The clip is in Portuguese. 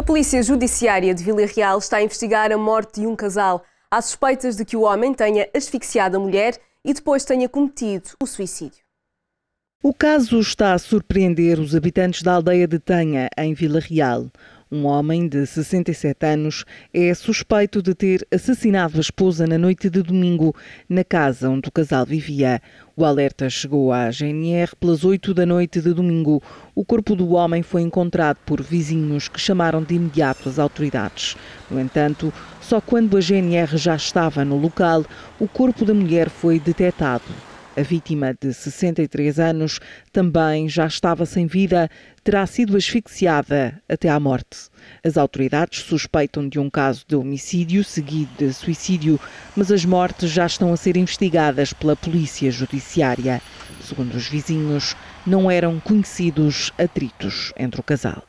A Polícia Judiciária de Vila Real está a investigar a morte de um casal. Há suspeitas de que o homem tenha asfixiado a mulher e depois tenha cometido o suicídio. O caso está a surpreender os habitantes da aldeia de Tanha, em Vila Real um homem de 67 anos, é suspeito de ter assassinado a esposa na noite de domingo na casa onde o casal vivia. O alerta chegou à GNR pelas 8 da noite de domingo. O corpo do homem foi encontrado por vizinhos que chamaram de imediato as autoridades. No entanto, só quando a GNR já estava no local, o corpo da mulher foi detetado a vítima, de 63 anos, também já estava sem vida, terá sido asfixiada até à morte. As autoridades suspeitam de um caso de homicídio seguido de suicídio, mas as mortes já estão a ser investigadas pela Polícia Judiciária. Segundo os vizinhos, não eram conhecidos atritos entre o casal.